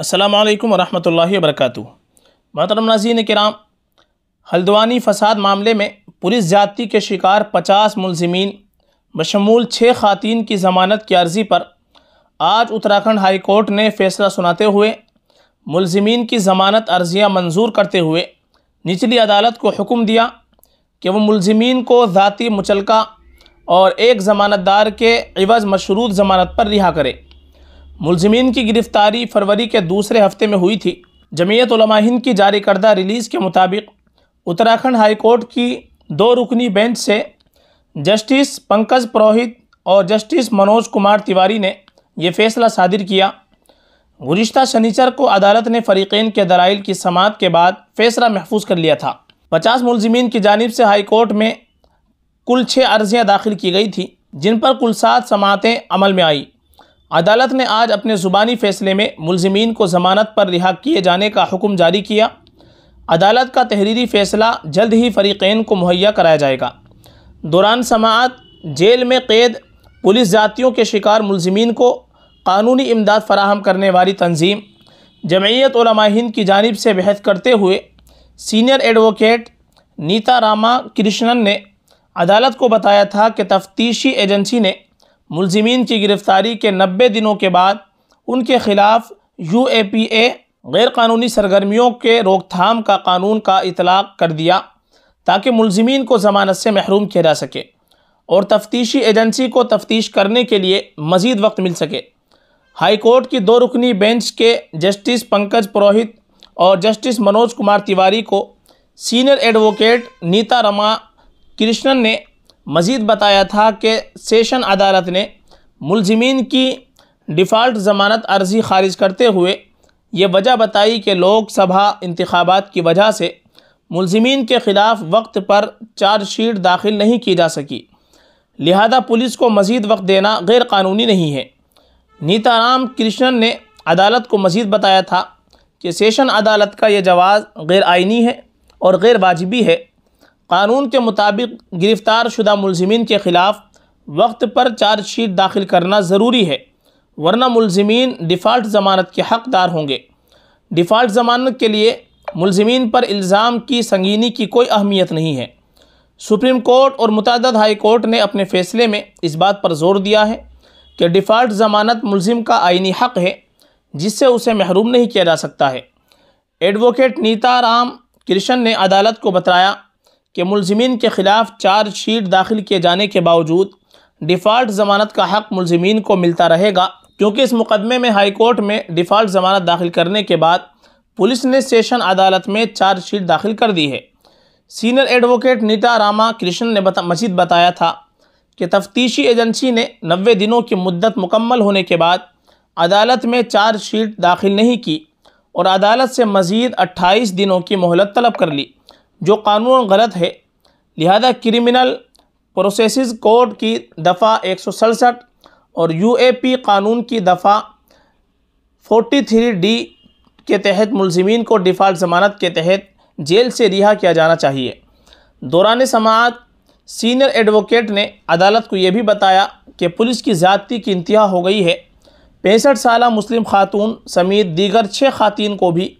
السلام علیکم ورحمۃ اللہ وبرکاتہ محترم ناظرین کرام ہلدوانی فساد معاملے میں پولیس زیادتی کے شکار پچاس ملزمین بشمول چھ خواتین کی ضمانت کی عرضی پر آج اتراکھنڈ ہائی کورٹ نے فیصلہ سناتے ہوئے ملزمین کی ضمانت عرضیاں منظور کرتے ہوئے نچلی عدالت کو حکم دیا کہ وہ ملزمین کو ذاتی مچلکہ اور ایک ضمانت دار کے عوض مشروط ضمانت پر رہا کرے ملزمین کی گرفتاری فروری کے دوسرے ہفتے میں ہوئی تھی جمعیت علماء ہند کی جاری کردہ ریلیز کے مطابق اتراکھنڈ ہائی کورٹ کی دو رکنی بینچ سے جسٹس پنکج پروہت اور جسٹس منوج کمار تیواری نے یہ فیصلہ صادر کیا گزشتہ شنیچر کو عدالت نے فریقین کے درائل کی سماعت کے بعد فیصلہ محفوظ کر لیا تھا پچاس ملزمین کی جانب سے ہائی کورٹ میں کل چھ عرضیاں داخل کی گئی تھیں جن پر کل سات سماعتیں عمل میں آئیں عدالت نے آج اپنے زبانی فیصلے میں ملزمین کو ضمانت پر رہا کیے جانے کا حکم جاری کیا عدالت کا تحریری فیصلہ جلد ہی فریقین کو مہیا کرایا جائے گا دوران سماعت جیل میں قید پولیس جاتیوں کے شکار ملزمین کو قانونی امداد فراہم کرنے والی تنظیم جمعیت علماء ہند کی جانب سے بحث کرتے ہوئے سینئر ایڈوکیٹ نیتا راما کرشنن نے عدالت کو بتایا تھا کہ تفتیشی ایجنسی نے ملزمین کی گرفتاری کے نبے دنوں کے بعد ان کے خلاف یو اے پی اے غیر قانونی سرگرمیوں کے روک تھام کا قانون کا اطلاق کر دیا تاکہ ملزمین کو ضمانت سے محروم کیا جا سکے اور تفتیشی ایجنسی کو تفتیش کرنے کے لیے مزید وقت مل سکے ہائی کورٹ کی دو رکنی بینچ کے جسٹس پنکج پروہت اور جسٹس منوج کمار تیواری کو سینئر ایڈوکیٹ نیتا رما کرشنن نے مزید بتایا تھا کہ سیشن عدالت نے ملزمین کی ڈیفالٹ ضمانت عرضی خارج کرتے ہوئے یہ وجہ بتائی کہ لوک سبھا انتخابات کی وجہ سے ملزمین کے خلاف وقت پر چارج شیٹ داخل نہیں کی جا سکی لہذا پولیس کو مزید وقت دینا غیر قانونی نہیں ہے نیتا رام کرشنن نے عدالت کو مزید بتایا تھا کہ سیشن عدالت کا یہ جواز غیر آئینی ہے اور غیر واجبی ہے قانون کے مطابق گرفتار شدہ ملزمین کے خلاف وقت پر چارج شیٹ داخل کرنا ضروری ہے ورنہ ملزمین ڈیفالٹ ضمانت کے حقدار ہوں گے ڈیفالٹ ضمانت کے لیے ملزمین پر الزام کی سنگینی کی کوئی اہمیت نہیں ہے سپریم کورٹ اور متعدد ہائی کورٹ نے اپنے فیصلے میں اس بات پر زور دیا ہے کہ ڈیفالٹ ضمانت ملزم کا آئینی حق ہے جس سے اسے محروم نہیں کیا جا سکتا ہے ایڈوکیٹ نیتا رام کرشن نے عدالت کو بتایا کہ ملزمین کے خلاف چارج شیٹ داخل کیے جانے کے باوجود ڈیفالٹ ضمانت کا حق ملزمین کو ملتا رہے گا کیونکہ اس مقدمے میں ہائی کورٹ میں ڈیفالٹ ضمانت داخل کرنے کے بعد پولیس نے سیشن عدالت میں چارج شیٹ داخل کر دی ہے سینئر ایڈوکیٹ نیتا راما کرشن نے مزید بتایا تھا کہ تفتیشی ایجنسی نے نوے دنوں کی مدت مکمل ہونے کے بعد عدالت میں چارج شیٹ داخل نہیں کی اور عدالت سے مزید اٹھائیس دنوں کی مہلت طلب کر لی جو قانون غلط ہے لہذا کرمنل پروسیسز کورٹ کی دفعہ ایک سو سڑسٹھ اور یو اے پی قانون کی دفعہ فورٹی تھری ڈی کے تحت ملزمین کو ڈیفالٹ ضمانت کے تحت جیل سے رہا کیا جانا چاہیے دوران سماعت سینئر ایڈوکیٹ نے عدالت کو یہ بھی بتایا کہ پولیس کی زیادتی کی انتہا ہو گئی ہے پینسٹھ سالہ مسلم خاتون سمیت دیگر چھ خواتین کو بھی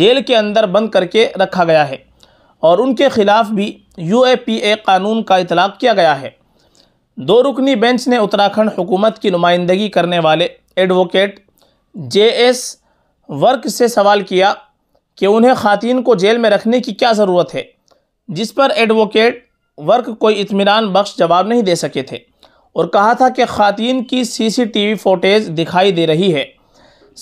جیل کے اندر بند کر کے رکھا گیا ہے اور ان کے خلاف بھی یو اے پی اے قانون کا اطلاق کیا گیا ہے دو رکنی بینچ نے اتراکھنڈ حکومت کی نمائندگی کرنے والے ایڈوکیٹ جے ایس ورک سے سوال کیا کہ انہیں خواتین کو جیل میں رکھنے کی کیا ضرورت ہے جس پر ایڈوکیٹ ورک کوئی اطمینان بخش جواب نہیں دے سکے تھے اور کہا تھا کہ خواتین کی سی سی ٹی وی فوٹیج دکھائی دے رہی ہے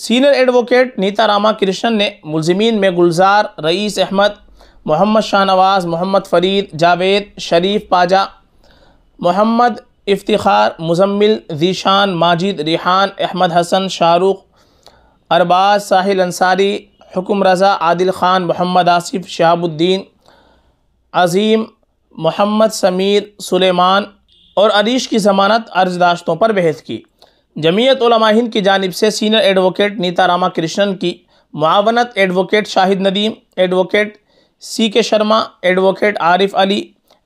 سینئر ایڈوکیٹ نیتا راما کرشن نے ملزمین میں گلزار رئیس احمد محمد شاہ نواز محمد فرید جاوید شریف پاجا محمد افتخار مزمل ذیشان ماجد ریحان احمد حسن شاہ رخ ارباز ساحل انصاری حکم رضا عادل خان محمد آصف شہاب الدین عظیم محمد سمیر سلیمان اور عریش کی ضمانت عرض داشتوں پر بحث کی جمعیت علماء ہند کی جانب سے سینئر ایڈوکیٹ نیتا راما کرشن کی معاونت advocate Shahid Nadeem advocate C K Sharma advocate Arif Ali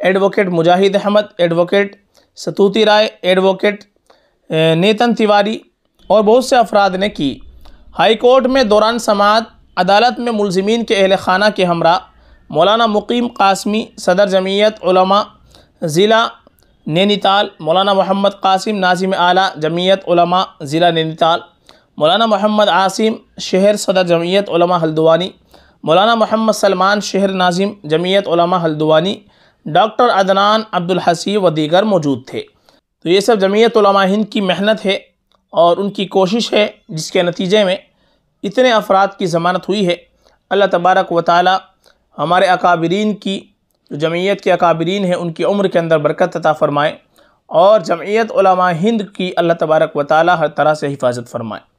advocate Mujahid Ahmed advocate Stuti Rai advocate Nitin Tiwari اور بہت سے افراد نے کی ہائی کورٹ میں دوران سماعت عدالت میں ملزمین کے اہل خانہ کے ہمراہ مولانا مقیم قاسمی صدر جمعیت علماء ضلع نینی تال مولانا محمد قاسم ناظم اعلیٰ جمعیت علماء ضلع نینیتال مولانا محمد عاصم شہر صدر جمعیت علماء ہلدوانی مولانا محمد سلمان شہر ناظم جمعیت علماء ہلدوانی ڈاکٹر عدنان عبدالحسی و دیگر موجود تھے تو یہ سب جمعیت علماء ہند کی محنت ہے اور ان کی کوشش ہے جس کے نتیجے میں اتنے افراد کی ضمانت ہوئی ہے اللہ تبارک و تعالی ہمارے اکابرین کی جو جمعیت کے اکابرین ہیں ان کی عمر کے اندر برکت عطا فرمائے اور جمعیت علماء ہند کی اللہ تبارک و تعالی ہر طرح سے حفاظت فرمائے